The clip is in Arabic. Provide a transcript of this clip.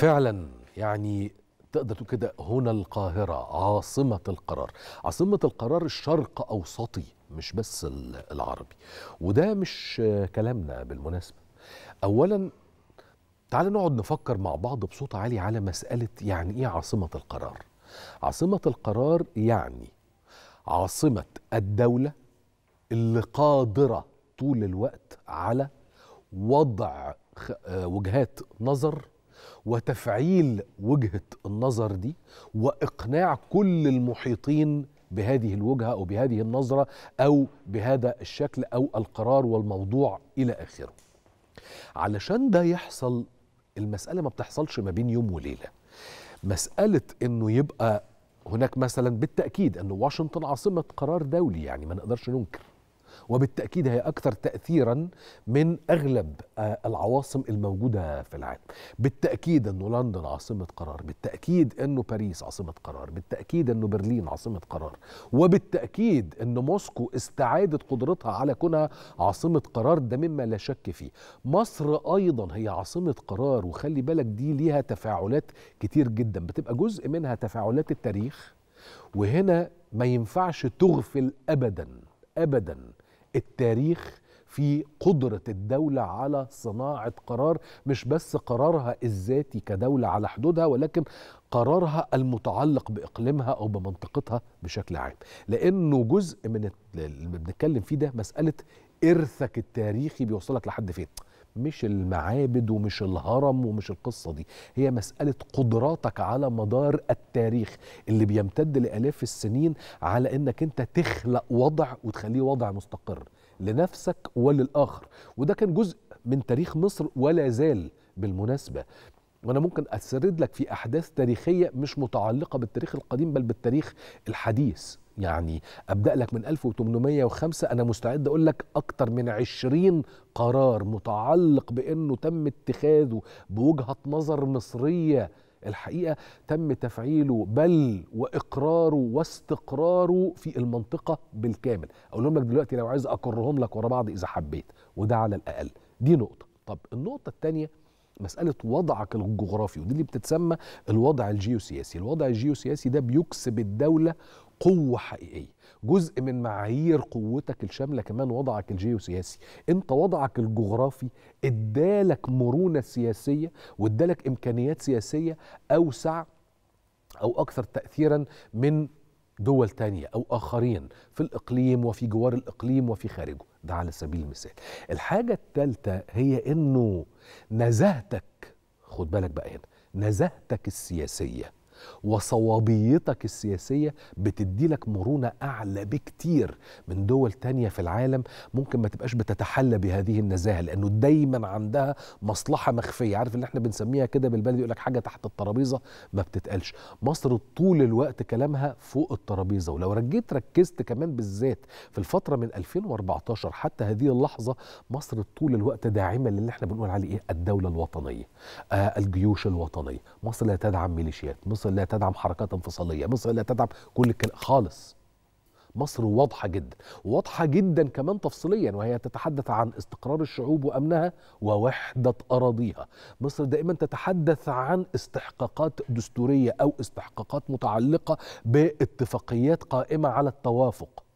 فعلا يعني تقدر تقول كده هنا القاهرة عاصمة القرار عاصمة القرار الشرق أوسطي مش بس العربي وده مش كلامنا بالمناسبة أولا تعال نقعد نفكر مع بعض بصوت عالي على مسألة يعني إيه عاصمة القرار عاصمة القرار يعني عاصمة الدولة اللي قادرة طول الوقت على وضع آه، وجهات نظر وتفعيل وجهه النظر دي واقناع كل المحيطين بهذه الوجهه او بهذه النظره او بهذا الشكل او القرار والموضوع الى اخره. علشان ده يحصل المساله ما بتحصلش ما بين يوم وليله. مساله انه يبقى هناك مثلا بالتاكيد ان واشنطن عاصمه قرار دولي يعني ما نقدرش ننكر. وبالتأكيد هي أكثر تأثيرا من أغلب آه، العواصم الموجودة في العالم بالتأكيد أنه لندن عاصمة قرار بالتأكيد أنه باريس عاصمة قرار بالتأكيد أنه برلين عاصمة قرار وبالتأكيد أن موسكو استعادت قدرتها على كونها عاصمة قرار ده مما لا شك فيه مصر أيضا هي عاصمة قرار وخلي بالك دي ليها تفاعلات كتير جدا بتبقى جزء منها تفاعلات التاريخ وهنا ما ينفعش تغفل ابدا ابدا التاريخ في قدرة الدولة على صناعة قرار مش بس قرارها الذاتي كدولة على حدودها ولكن قرارها المتعلق بإقليمها أو بمنطقتها بشكل عام لأنه جزء من اللي بنتكلم فيه ده مسألة إرثك التاريخي بيوصلك لحد فين مش المعابد ومش الهرم ومش القصة دي هي مسألة قدراتك على مدار التاريخ اللي بيمتد لألاف السنين على أنك أنت تخلق وضع وتخليه وضع مستقر لنفسك وللآخر وده كان جزء من تاريخ مصر ولا زال بالمناسبة وانا ممكن اسرد لك في احداث تاريخيه مش متعلقه بالتاريخ القديم بل بالتاريخ الحديث يعني ابدا لك من 1805 انا مستعد اقول لك اكتر من 20 قرار متعلق بانه تم اتخاذه بوجهه نظر مصريه الحقيقه تم تفعيله بل واقراره واستقراره في المنطقه بالكامل اقولهم لك دلوقتي لو عايز اقرهم لك ورا بعض اذا حبيت وده على الاقل دي نقطه طب النقطه الثانيه مساله وضعك الجغرافي ودي اللي بتتسمى الوضع الجيوسياسي الوضع الجيوسياسي ده بيكسب الدوله قوة حقيقية جزء من معايير قوتك الشاملة كمان وضعك الجيوسياسي انت وضعك الجغرافي ادالك مرونة سياسية وادالك امكانيات سياسية اوسع او اكثر تأثيرا من دول تانية او اخرين في الاقليم وفي جوار الاقليم وفي خارجه ده على سبيل المثال الحاجة الثالثة هي انه نزاهتك خد بالك بقى هنا نزاهتك السياسية وصوابيتك السياسية بتدي لك مرونة أعلى بكتير من دول تانية في العالم ممكن ما تبقاش بتتحلى بهذه النزاهة لأنه دايما عندها مصلحة مخفية عارف اللي احنا بنسميها كده بالبلدي يقول لك حاجة تحت الترابيزة ما بتتقالش مصر طول الوقت كلامها فوق الترابيزة ولو رجيت ركزت كمان بالذات في الفترة من 2014 حتى هذه اللحظة مصر طول الوقت داعمة للي احنا بنقول عليه ايه الدولة الوطنية آه الجيوش الوطنية مصر لا تدعم ميليشيات مصر مصر لا تدعم حركات انفصاليه مصر لا تدعم كل الكلام خالص مصر واضحه جدا واضحه جدا كمان تفصيليا وهي تتحدث عن استقرار الشعوب وامنها ووحده اراضيها مصر دائما تتحدث عن استحقاقات دستوريه او استحقاقات متعلقه باتفاقيات قائمه على التوافق